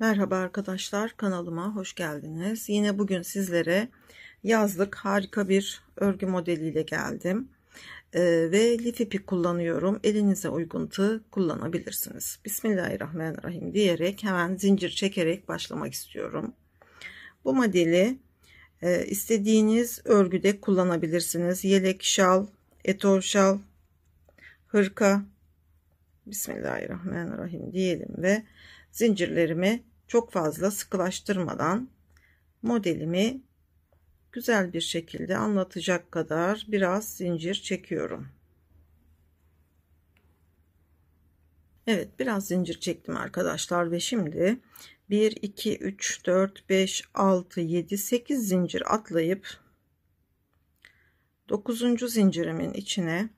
Merhaba arkadaşlar kanalıma hoş geldiniz. Yine bugün sizlere yazlık harika bir örgü modeliyle geldim. Ee, ve lif ipi kullanıyorum. Elinize uygun tığ kullanabilirsiniz. Bismillahirrahmanirrahim diyerek hemen zincir çekerek başlamak istiyorum. Bu modeli e, istediğiniz örgüde kullanabilirsiniz. Yelek, şal, etor şal, hırka. Bismillahirrahmanirrahim diyelim ve zincirlerimi çok fazla sıkılaştırmadan modelimi güzel bir şekilde anlatacak kadar biraz zincir çekiyorum. Evet biraz zincir çektim arkadaşlar ve şimdi 1 2 3 4 5 6 7 8 zincir atlayıp 9. zincirimin içine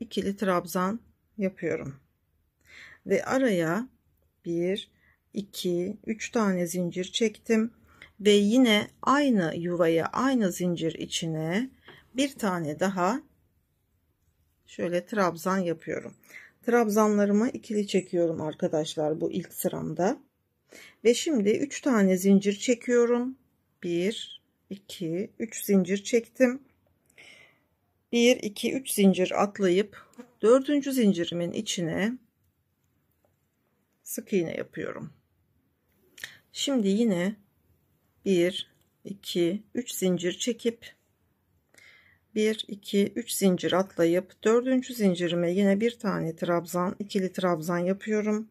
ikili trabzan yapıyorum ve araya 1 2 3 tane zincir çektim ve yine aynı yuvaya aynı zincir içine bir tane daha şöyle trabzan yapıyorum trabzanlarımı ikili çekiyorum arkadaşlar bu ilk sıramda ve şimdi 3 tane zincir çekiyorum 1 2 3 zincir çektim 1 2 3 zincir atlayıp dördüncü zincirimin içine sık iğne yapıyorum. Şimdi yine 1 2 3 zincir çekip 1 2 3 zincir atlayıp 4. zincirime yine bir tane trabzan, ikili trabzan yapıyorum.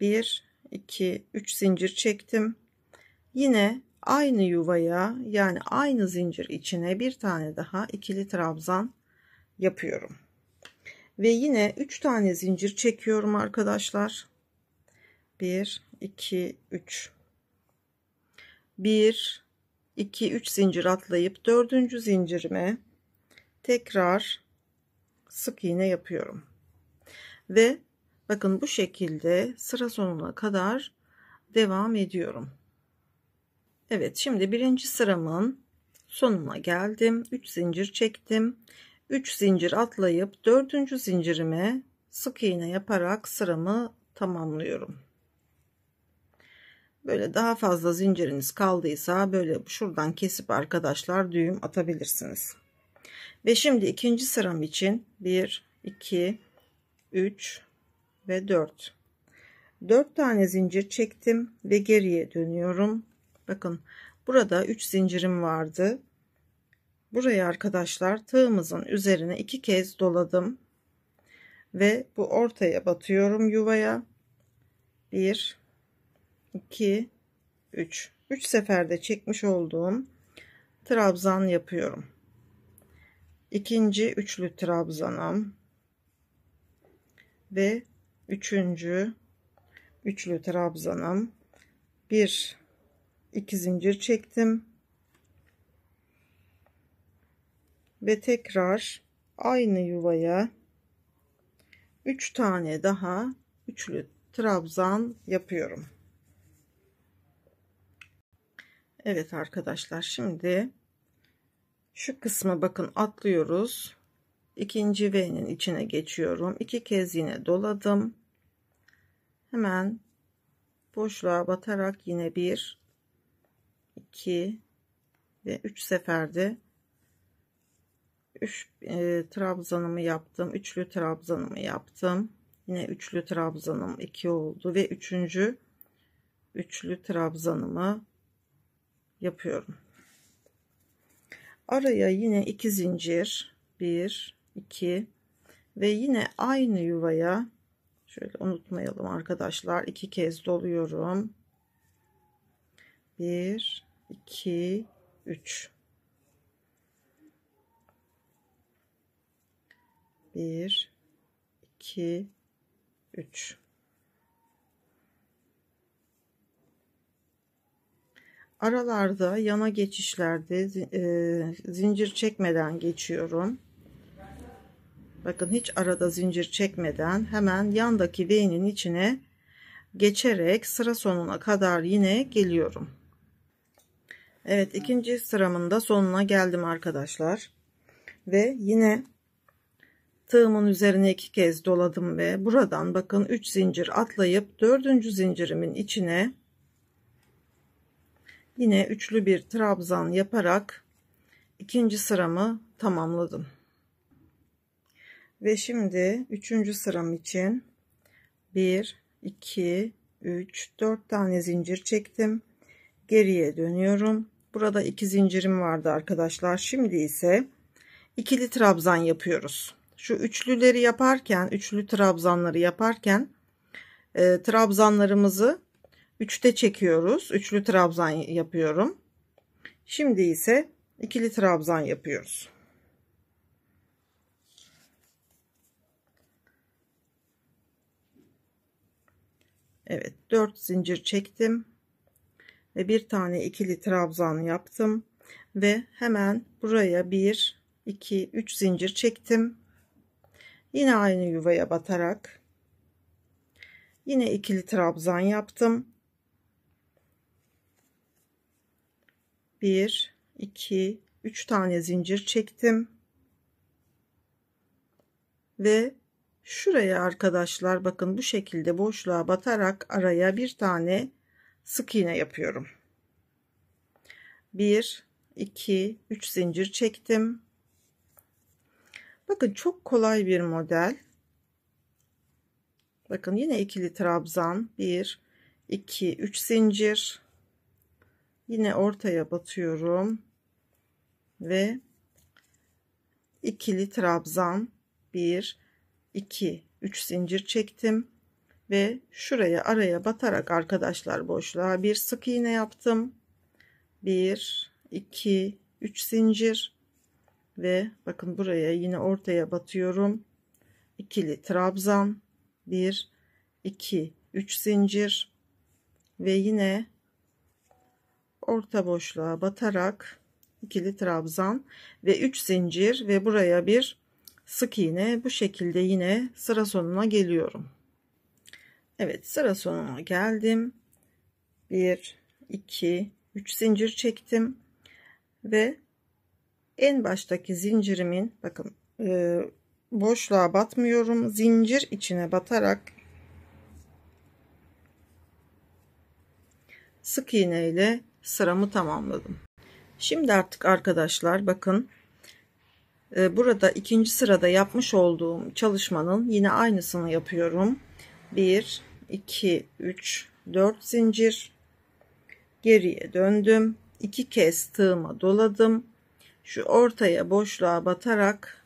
1 2 3 zincir çektim. Yine aynı yuvaya yani aynı zincir içine bir tane daha ikili trabzan yapıyorum ve yine 3 tane zincir çekiyorum arkadaşlar 1 2 3 1 2 3 zincir atlayıp dördüncü zincirime tekrar sık iğne yapıyorum ve bakın bu şekilde sıra sonuna kadar devam ediyorum Evet şimdi birinci sıramın sonuna geldim 3 zincir çektim 3 zincir atlayıp 4. zincirime sık iğne yaparak sıramı tamamlıyorum. Böyle daha fazla zinciriniz kaldıysa böyle şuradan kesip arkadaşlar düğüm atabilirsiniz. Ve şimdi ikinci sıram için 1, 2, 3 ve 4. 4 tane zincir çektim ve geriye dönüyorum. Bakın burada 3 zincirim vardı. Buraya arkadaşlar tığımızın üzerine iki kez doladım ve bu ortaya batıyorum yuvaya 1 2 3 3 seferde çekmiş olduğum trabzan yapıyorum ikinci üçlü trabzanım ve üçüncü üçlü trabzanım 1, 2 zincir çektim ve tekrar aynı yuvaya 3 tane daha üçlü trabzan yapıyorum. Evet arkadaşlar şimdi şu kısmı bakın atlıyoruz. İkinci V'nin içine geçiyorum. İki kez yine doladım. Hemen boşluğa batarak yine bir, iki ve üç seferde 3 e, trabzanımı yaptım. Üçlü trabzanımı yaptım. Yine üçlü trabzanım iki oldu. Ve üçüncü üçlü trabzanımı yapıyorum. Araya yine iki zincir. Bir, iki ve yine aynı yuvaya şöyle unutmayalım arkadaşlar. iki kez doluyorum. Bir, iki, üç. 1 2 3 Aralarda yana geçişlerde e, zincir çekmeden geçiyorum. Bakın hiç arada zincir çekmeden hemen yandaki V'nin içine geçerek sıra sonuna kadar yine geliyorum. Evet ikinci sıramın da sonuna geldim arkadaşlar. Ve yine tığımın üzerine iki kez doladım ve buradan bakın 3 zincir atlayıp dördüncü zincirimin içine yine üçlü bir trabzan yaparak ikinci sıramı tamamladım ve şimdi üçüncü sıram için 1 2 3 4 tane zincir çektim geriye dönüyorum burada iki zincirim vardı arkadaşlar şimdi ise ikili trabzan yapıyoruz şu üçlüleri yaparken üçlü trabzanları yaparken e, trabzanlarımızı üçte çekiyoruz. Üçlü trabzan yapıyorum. Şimdi ise ikili trabzan yapıyoruz. Evet 4 zincir çektim ve bir tane ikili trabzan yaptım ve hemen buraya 1 2 3 zincir çektim Yine aynı yuvaya batarak yine ikili trabzan yaptım. 1 2 3 tane zincir çektim. Ve şuraya arkadaşlar bakın bu şekilde boşluğa batarak araya bir tane sık iğne yapıyorum. 1 2 3 zincir çektim Bakın çok kolay bir model. Bakın yine ikili trabzan. 1, 2, 3 zincir. Yine ortaya batıyorum. Ve ikili trabzan. 1, 2, 3 zincir çektim. Ve şuraya araya batarak arkadaşlar boşluğa bir sık iğne yaptım. 1, 2, 3 zincir ve bakın buraya yine ortaya batıyorum. ikili trabzan 1 2 3 zincir ve yine orta boşluğa batarak ikili trabzan ve 3 zincir ve buraya bir sık iğne bu şekilde yine sıra sonuna geliyorum. Evet sıra sonuna geldim. 1 2 3 zincir çektim ve en baştaki zincirimin bakın e, boşluğa batmıyorum zincir içine batarak sık iğne ile sıramı tamamladım şimdi artık arkadaşlar bakın e, burada ikinci sırada yapmış olduğum çalışmanın yine aynısını yapıyorum 1 2 3 4 zincir geriye döndüm iki kez tığıma doladım şu ortaya boşluğa batarak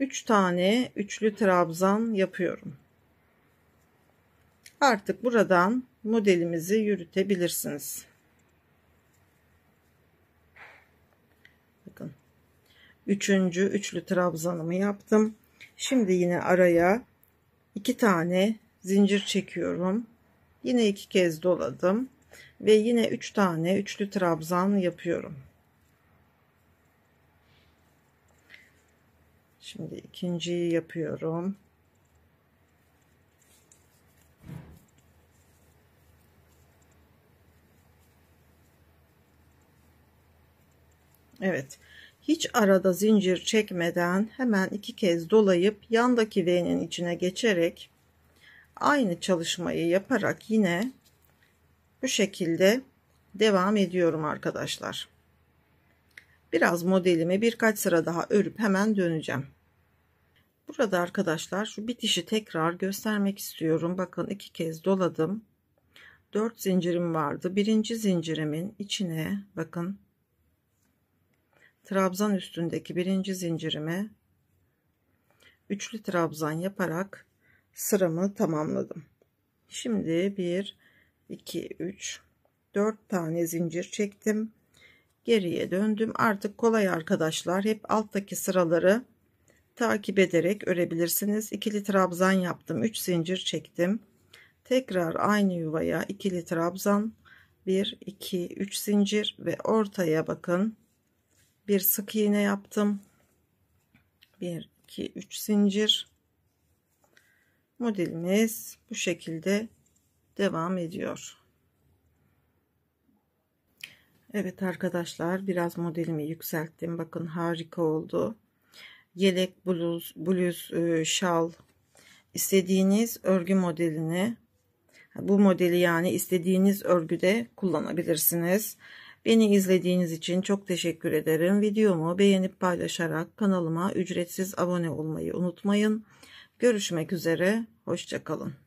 3 tane üçlü trabzan yapıyorum. Artık buradan modelimizi yürütebilirsiniz. Bakın. Üçüncü üçlü trabzanımı yaptım. Şimdi yine araya iki tane zincir çekiyorum. Yine iki kez doladım ve yine üç tane üçlü trabzan yapıyorum. Şimdi ikinciyi yapıyorum. Evet. Hiç arada zincir çekmeden hemen iki kez dolayıp yandaki V'nin içine geçerek aynı çalışmayı yaparak yine bu şekilde devam ediyorum arkadaşlar. Biraz modelimi birkaç sıra daha örüp hemen döneceğim. Burada arkadaşlar şu bitişi tekrar göstermek istiyorum. Bakın iki kez doladım. 4 zincirim vardı. Birinci zincirimin içine bakın trabzan üstündeki birinci zincirime üçlü trabzan yaparak sıramı tamamladım. Şimdi 1 2 3 4 tane zincir çektim. Geriye döndüm. Artık kolay arkadaşlar. Hep alttaki sıraları takip ederek örebilirsiniz. İkili trabzan yaptım. 3 zincir çektim. Tekrar aynı yuvaya ikili trabzan 1 2 3 zincir ve ortaya bakın. Bir sık iğne yaptım. 1 2 3 zincir. Modelimiz bu şekilde devam ediyor. Evet arkadaşlar biraz modelimi yükselttim. Bakın harika oldu yelek, bluz, bluz, e, şal istediğiniz örgü modelini bu modeli yani istediğiniz örgüde kullanabilirsiniz. Beni izlediğiniz için çok teşekkür ederim. Videomu beğenip paylaşarak kanalıma ücretsiz abone olmayı unutmayın. Görüşmek üzere. Hoşçakalın.